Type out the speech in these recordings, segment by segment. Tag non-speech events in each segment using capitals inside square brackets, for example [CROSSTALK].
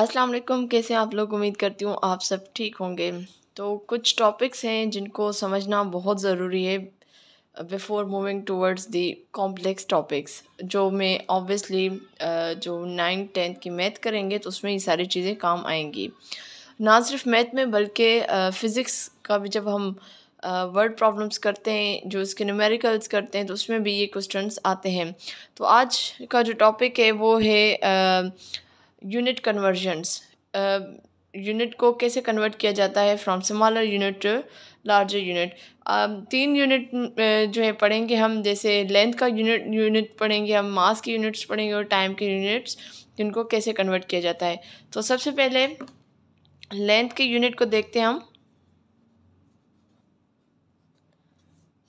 अस्सलाम वालेकुम कैसे आप लोग उम्मीद करती हूँ आप सब ठीक होंगे तो कुछ टॉपिक्स हैं जिनको समझना बहुत ज़रूरी है before moving towards the complex topics जो मैं ऑब्वियसली जो नाइन्थ टेंथ की मैथ करेंगे तो उसमें ये सारी चीज़ें काम आएंगी ना सिर्फ मैथ में बल्कि फ़िज़िक्स का भी जब हम वर्ड प्रॉब्लम्स करते हैं जो इसके न्यूमेरिकल्स करते हैं तो उसमें भी ये क्वेश्चंस आते हैं तो आज का जो टॉपिक है वो है यूनिट कन्वर्जनस यूनिट को कैसे कन्वर्ट किया जाता है from smaller unit to larger unit तीन यूनिट uh, जो है पढ़ेंगे हम जैसे लेंथ का यूनिट यूनिट पढ़ेंगे हम मास के यूनिट्स पढ़ेंगे और टाइम के यूनिट्स जिनको कैसे कन्वर्ट किया जाता है तो सबसे पहले लेंथ के यूनिट को देखते हैं हम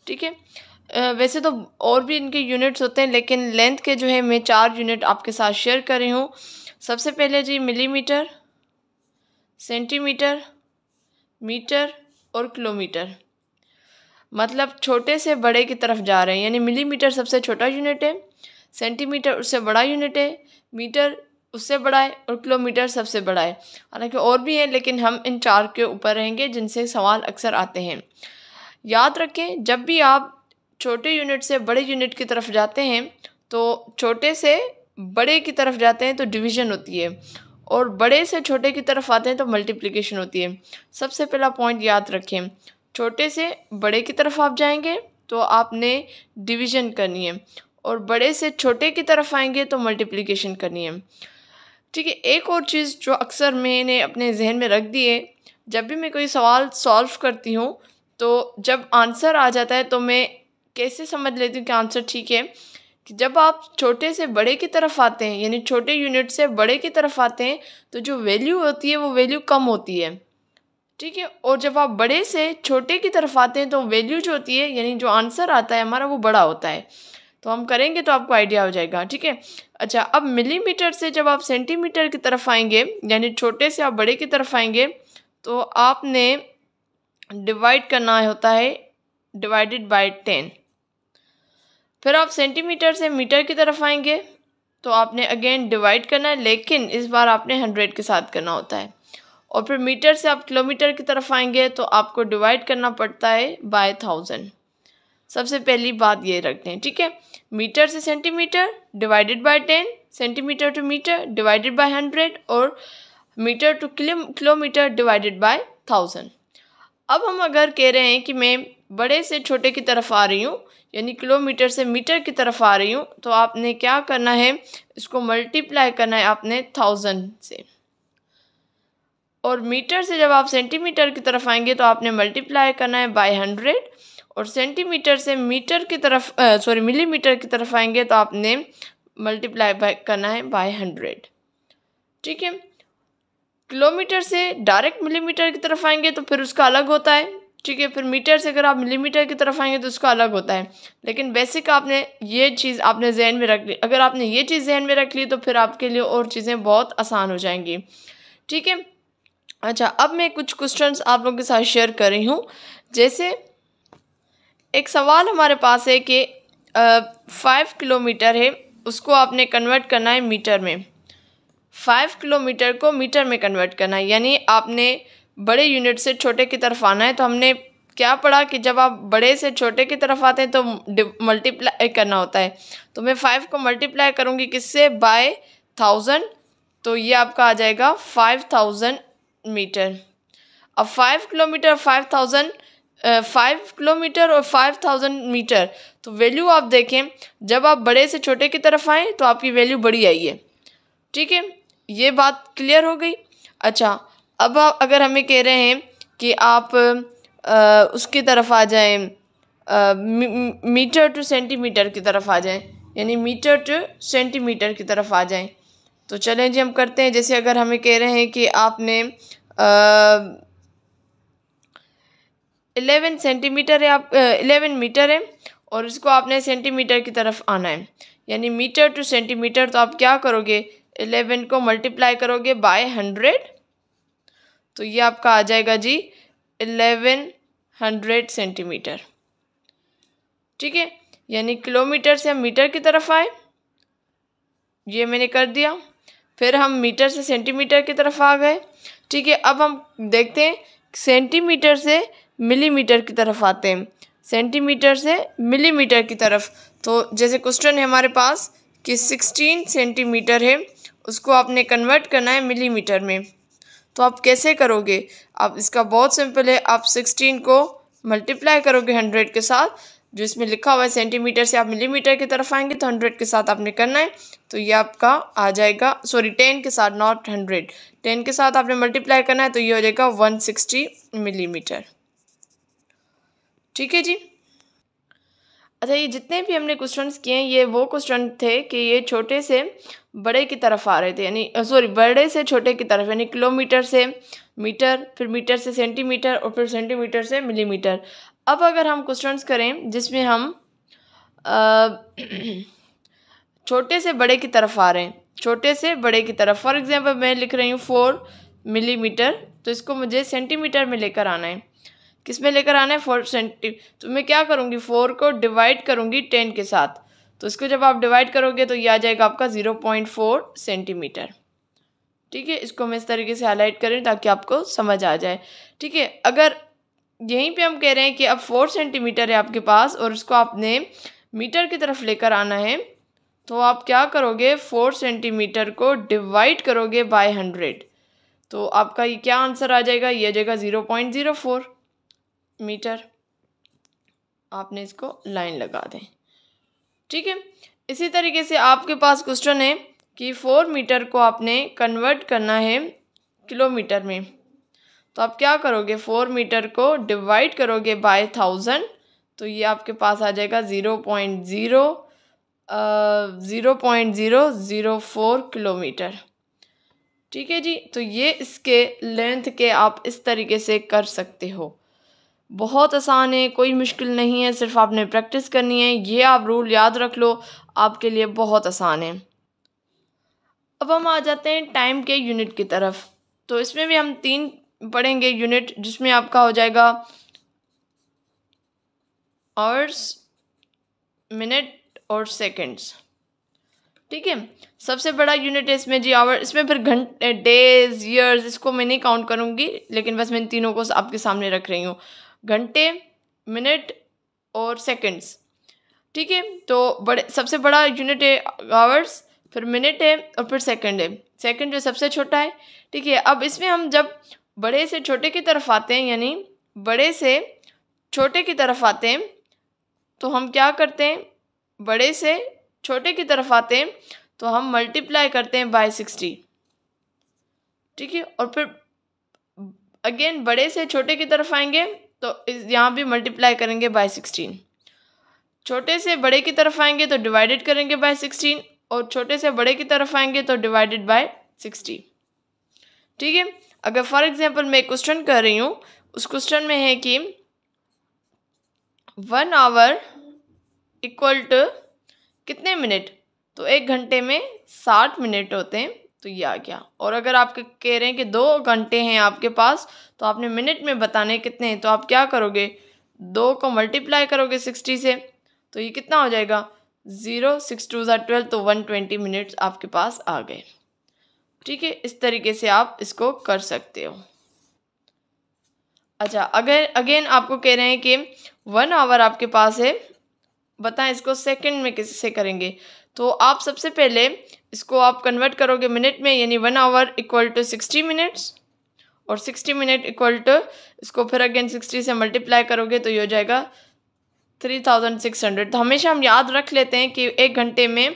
ठीक है uh, वैसे तो और भी इनके यूनिट्स होते हैं लेकिन लेंथ के जो है मैं चार यूनिट आपके साथ शेयर कर रही हूँ सबसे पहले जी मिलीमीटर सेंटीमीटर मीटर और किलोमीटर मतलब छोटे से बड़े की तरफ जा रहे हैं यानी मिलीमीटर सबसे छोटा यूनिट है सेंटीमीटर उससे बड़ा यूनिट है मीटर उससे बड़ा है और किलोमीटर सबसे बड़ा है हालांकि और भी हैं लेकिन हम इन चार के ऊपर रहेंगे जिनसे सवाल अक्सर आते हैं याद रखें जब भी आप छोटे यूनिट से बड़े यूनिट की तरफ जाते हैं तो छोटे से बड़े की तरफ जाते हैं तो डिवीज़न होती है और बड़े से छोटे की तरफ आते हैं तो मल्टीप्लिकेशन होती है सबसे पहला पॉइंट याद रखें छोटे से बड़े की तरफ आप जाएंगे तो आपने डिवीज़न करनी है और बड़े से छोटे की तरफ आएंगे तो मल्टीप्लिकेशन करनी है ठीक है एक और चीज़ जो अक्सर मैंने अपने जहन में रख दी है जब भी मैं कोई सवाल सॉल्व करती हूँ तो जब आंसर आ जाता है तो मैं कैसे समझ लेती हूँ कि आंसर ठीक है कि जब आप छोटे से बड़े की तरफ आते हैं यानी छोटे यूनिट से बड़े की तरफ आते हैं तो जो वैल्यू होती है वो वैल्यू कम होती है ठीक है और जब आप बड़े से छोटे की तरफ आते हैं तो वैल्यू जो होती है यानी जो आंसर आता है हमारा वो बड़ा होता है तो हम करेंगे तो आपको आइडिया हो जाएगा ठीक है अच्छा अब मिलीमीटर से जब आप सेंटीमीटर की तरफ आएंगे यानी छोटे से आप बड़े की तरफ आएंगे तो आपने डिवाइड करना होता है डिवाइडेड बाय टेन फिर आप सेंटीमीटर से मीटर की तरफ आएंगे तो आपने अगेन डिवाइड करना है लेकिन इस बार आपने हंड्रेड के साथ करना होता है और फिर मीटर से आप किलोमीटर की तरफ आएंगे तो आपको डिवाइड करना पड़ता है बाय थाउजेंड सबसे पहली बात ये रखते हैं ठीक है मीटर से centimetre divided by ten centimetre to metre divided by hundred और metre to kilometre divided by thousand अब हम अगर कह रहे हैं कि मैं बड़े से छोटे की तरफ आ रही हूँ यानी किलोमीटर से मीटर की तरफ आ रही हूँ तो आपने क्या करना है इसको मल्टीप्लाई करना है आपने थाउजेंड से और मीटर से जब आप सेंटीमीटर की तरफ आएंगे तो आपने मल्टीप्लाई करना है बाय हंड्रेड और सेंटीमीटर से मीटर की तरफ सॉरी मिलीमीटर की तरफ आएंगे तो आपने मल्टीप्लाई करना है बाय हंड्रेड ठीक है किलोमीटर से डायरेक्ट मिलीमीटर की तरफ आएंगे तो फिर उसका अलग होता है ठीक है फिर मीटर से अगर आप मिलीमीटर की तरफ आएंगे तो उसका अलग होता है लेकिन बेसिक आपने ये चीज़ आपने जहन में रख ली अगर आपने ये चीज़ जहन में रख ली तो फिर आपके लिए और चीज़ें बहुत आसान हो जाएंगी ठीक है अच्छा अब मैं कुछ क्वेश्चन आप लोगों के साथ शेयर कर रही हूँ जैसे एक सवाल हमारे पास है कि फाइव किलोमीटर है उसको आपने कन्वर्ट करना है मीटर में फाइव किलोमीटर को मीटर में कन्वर्ट करना है यानी आपने बड़े यूनिट से छोटे की तरफ आना है तो हमने क्या पढ़ा कि जब आप बड़े से छोटे की तरफ आते हैं तो मल्टीप्लाई करना होता है तो मैं फाइव को मल्टीप्लाई करूँगी किससे बाय थाउजेंड तो ये आपका आ जाएगा फाइव थाउजेंड मीटर अब five kilometre five thousand five kilometre और फाइव थाउजेंड मीटर तो वैल्यू आप देखें जब आप बड़े से छोटे की तरफ आएँ तो आपकी वैल्यू बड़ी आई है ठीक है ये बात क्लियर हो गई अच्छा अब आप अगर हमें कह रहे हैं कि आप उसकी तरफ आ जाए मीटर टू सेंटीमीटर की तरफ आ जाएँ यानी मीटर टू सेंटीमीटर की तरफ आ जाएँ तो चलें जी हम करते हैं जैसे अगर हमें कह रहे हैं कि आपने एलेवन सेंटीमीटर है आप एलेवन मीटर है और इसको आपने सेंटीमीटर की तरफ आना है यानी मीटर टू सेंटीमीटर तो आप क्या करोगे एलेवन को मल्टीप्लाई करोगे बाय हंड्रेड तो ये आपका आ जाएगा जी एलेवन हंड्रेड सेंटीमीटर ठीक है यानी किलोमीटर से हम मीटर की तरफ आए ये मैंने कर दिया फिर हम मीटर से सेंटीमीटर की तरफ आ गए ठीक है अब हम देखते हैं सेंटीमीटर से मिलीमीटर की तरफ आते हैं सेंटीमीटर से मिलीमीटर की तरफ तो जैसे क्वेश्चन है हमारे पास कि सिक्सटीन सेंटीमीटर है उसको आपने कन्वर्ट करना है मिलीमीटर में तो आप कैसे करोगे आप इसका बहुत सिंपल है आप सिक्सटीन को मल्टीप्लाई करोगे हंड्रेड के साथ जो इसमें लिखा हुआ है सेंटीमीटर से आप मिलीमीटर की तरफ आएंगे तो हंड्रेड के साथ आपने करना है तो ये आपका आ जाएगा सॉरी टेन के साथ नॉट हंड्रेड टेन के साथ आपने मल्टीप्लाई करना है तो ये हो जाएगा वन सिक्सटी मिलीमीटर ठीक है जी अच्छा ये जितने भी हमने क्वेश्चन किए हैं ये वो क्वेश्चन थे कि ये छोटे से बड़े की तरफ आ रहे थे यानी सॉरी बड़े से छोटे की तरफ यानी किलोमीटर से मीटर फिर मीटर से सेंटीमीटर और फिर सेंटीमीटर से मिलीमीटर अब अगर हम क्वेश्चन करें जिसमें हम आ, [CLEARS THROAT] छोटे से बड़े की तरफ आ रहे हैं छोटे से बड़े की तरफ फॉर एग्ज़ाम्पल मैं लिख रही हूँ फोर मिलीमीटर तो इसको मुझे सेंटीमीटर में लेकर आना है किस में लेकर आना है फोर सेंटी तो मैं क्या करूँगी फोर को डिवाइड करूँगी टेन के साथ तो इसको जब आप डिवाइड करोगे तो ये आ जाएगा आपका ज़ीरो पॉइंट फोर सेंटीमीटर ठीक है इसको हम इस तरीके से हाईलाइट करें ताकि आपको समझ आ जाए ठीक है अगर यहीं पे हम कह रहे हैं कि अब फोर सेंटीमीटर है आपके पास और उसको आपने मीटर की तरफ लेकर आना है तो आप क्या करोगे फोर सेंटीमीटर को डिवाइड करोगे बाय हंड्रेड तो आपका ये क्या आंसर आ जाएगा ये आ जाएगा zero point zero four metre आपने इसको लाइन लगा दें ठीक है इसी तरीके से आपके पास क्वेश्चन है कि फोर मीटर को आपने कन्वर्ट करना है किलोमीटर में तो आप क्या करोगे फोर मीटर को डिवाइड करोगे बाय थाउजेंड तो ये आपके पास आ जाएगा zero point zero zero point zero zero four kilometre ठीक है जी तो ये इसके लेंथ के आप इस तरीके से कर सकते हो बहुत आसान है कोई मुश्किल नहीं है सिर्फ आपने प्रैक्टिस करनी है ये आप रूल याद रख लो आपके लिए बहुत आसान है अब हम आ जाते हैं टाइम के यूनिट की तरफ तो इसमें भी हम तीन पढ़ेंगे यूनिट जिसमें आपका हो जाएगा आवर्स मिनट और सेकंड्स ठीक है सबसे बड़ा यूनिट है इसमें जी आवर इसमें फिर घंटे डेज इयर्स इसको मैं नहीं काउंट करूँगी लेकिन बस मैं इन तीनों को आपके सामने रख रही हूँ घंटे मिनट और सेकंड्स ठीक है तो बड़े सबसे बड़ा यूनिट है आवर्स फिर मिनट है और फिर सेकंड है सेकंड जो सबसे छोटा है ठीक है अब इसमें हम जब बड़े से छोटे की तरफ आते हैं यानी बड़े से छोटे की तरफ आते हैं तो हम क्या करते हैं बड़े से छोटे की तरफ आते हैं तो हम मल्टीप्लाई करते हैं बाय सिक्सटी ठीक है और फिर अगेन बड़े से छोटे की तरफ आएंगे तो इस यहाँ भी मल्टीप्लाई करेंगे बाय सिक्सटीन छोटे से बड़े की तरफ आएंगे तो डिवाइडेड करेंगे बाय सिक्सटीन और छोटे से बड़े की तरफ आएंगे तो डिवाइडेड बाय सिक्सटी ठीक है अगर फॉर एग्जांपल मैं क्वेश्चन कर रही हूँ उस क्वेश्चन में है कि वन आवर इक्वल टू कितने मिनट तो एक घंटे में साठ मिनट होते हैं तो ये आ गया और अगर आप कह रहे हैं कि दो घंटे हैं आपके पास तो आपने मिनट में बताने कितने हैं तो आप क्या करोगे दो को मल्टीप्लाई करोगे सिक्सटी से तो ये कितना हो जाएगा ज़ीरो सिक्स टू ज़ार ट्वेल्व तो वन ट्वेंटी मिनट्स आपके पास आ गए ठीक है इस तरीके से आप इसको कर सकते हो अच्छा अगर अगेन आपको कह रहे हैं कि वन आवर आपके पास है बताएं इसको सेकंड में किससे करेंगे तो आप सबसे पहले इसको आप कन्वर्ट करोगे मिनट में यानी one hour equal to sixty minutes और सिक्सटी मिनट इक्वल टू इसको फिर अगेन सिक्सटी से मल्टीप्लाई करोगे तो ये हो जाएगा थ्री थाउजेंड सिक्स हंड्रेड तो हमेशा हम याद रख लेते हैं कि एक घंटे में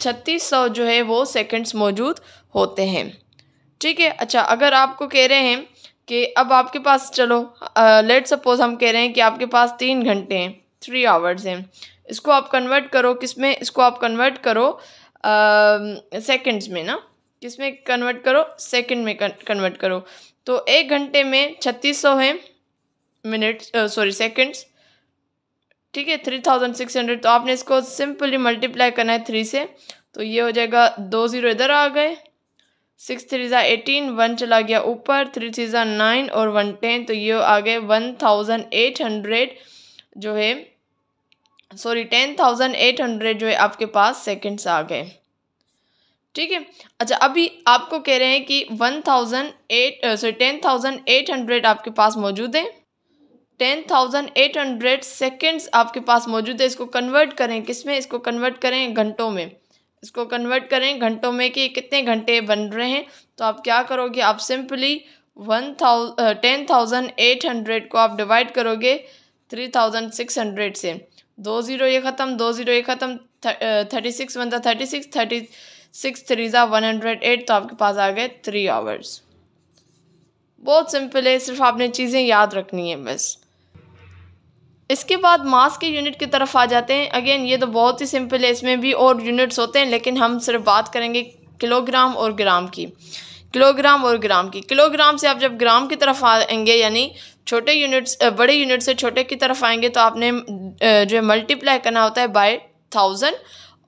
छत्तीस सौ जो है वो सेकंड्स मौजूद होते हैं ठीक है अच्छा अगर आपको कह रहे हैं कि अब आपके पास चलो लेट uh, सपोज़ हम कह रहे हैं कि आपके पास तीन घंटे हैं थ्री आवर्स हैं इसको आप कन्वर्ट करो किस में इसको आप कन्वर्ट करो सेकंड्स में ना किस में कन्वर्ट करो सेकंड में कन्वर्ट करो तो एक घंटे में छत्तीस सौ है मिनट सॉरी सेकंड्स ठीक है थ्री थाउजेंड सिक्स हंड्रेड तो आपने इसको सिंपली मल्टीप्लाई करना है थ्री से तो ये हो जाएगा दो ज़ीरो इधर आ गए सिक्स थ्री ज़ा एटीन वन चला गया ऊपर थ्री थ्री ज़ा नाइन और वन टेन तो ये आ गए वन थाउजेंड एट हंड्रेड जो है sorry ten thousand eight hundred जो है आपके पास सेकेंड्स आ गए ठीक है अच्छा अभी आपको कह रहे हैं कि one thousand eight sorry ten thousand eight hundred आपके पास मौजूद है ten thousand eight hundred seconds आपके पास मौजूद है इसको कन्वर्ट करें किस में इसको कन्वर्ट करें घंटों में इसको कन्वर्ट करें घंटों में कि कितने घंटे बन रहे हैं तो आप क्या करोगे आप सिंपली वन थाउ टेन थाउजेंड एट हंड्रेड को आप डिवाइड करोगे थ्री थाउजेंड सिक्स हंड्रेड से दो ज़ीरो ये ख़त्म दो ज़ीरो ये ख़त्म थर्टी सिक्स था thirty six thirty six three ज़ा वन हंड्रेड एट तो आपके पास आ गए थ्री आवर्स बहुत सिंपल है सिर्फ आपने चीज़ें याद रखनी है बस इसके बाद मास के यूनिट की तरफ आ जाते हैं अगेन ये तो बहुत ही सिंपल है इसमें भी और यूनिट्स होते हैं लेकिन हम सिर्फ बात करेंगे किलोग्राम और ग्राम की किलोग्राम और ग्राम की किलोग्राम से आप जब ग्राम की तरफ आएंगे यानी छोटे यूनिट्स बड़े यूनिट से छोटे की तरफ आएंगे तो आपने जो है मल्टीप्लाई करना होता है बाय थाउजेंड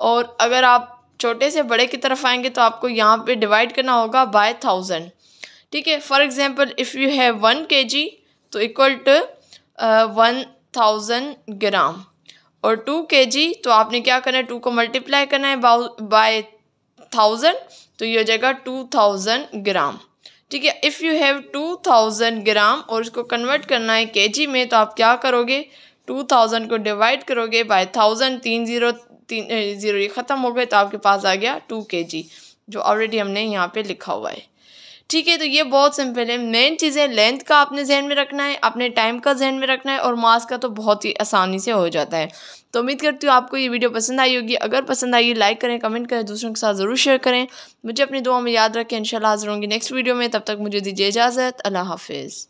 और अगर आप छोटे से बड़े की तरफ आएंगे तो आपको यहाँ पे डिवाइड करना होगा बाय थाउजेंड ठीक है for example if you have one K G तो equal to one thousand gram और टू के जी तो आपने क्या करना है टू को मल्टीप्लाई करना है बाय थाउजेंड तो ये हो जाएगा टू थाउजेंड ग्राम ठीक है if you have two thousand gram और इसको कन्वर्ट करना है के जी में तो आप क्या करोगे टू थाउजेंड को डिवाइड करोगे बाय थाउजेंड तीन ज़ीरो तीन ज़ीरो ये ख़त्म हो गए तो आपके पास आ गया टू के जी जो ऑलरेडी हमने यहाँ पे लिखा हुआ है ठीक है तो ये बहुत सिंपल है मेन चीज़ें लेंथ का आपने जहन में रखना है अपने टाइम का जहन में रखना है और मास्क का तो बहुत ही आसानी से हो जाता है तो उम्मीद करती हूँ आपको ये वीडियो पसंद आई होगी अगर पसंद आई लाइक करें कमेंट करें दूसरों के साथ ज़रूर शेयर करें मुझे अपनी दुआ में याद रखें शाला हाजिर होंगी नेक्स्ट वीडियो में तब तक मुझे दीजिए इजाज़त अल्लाह हाफिज़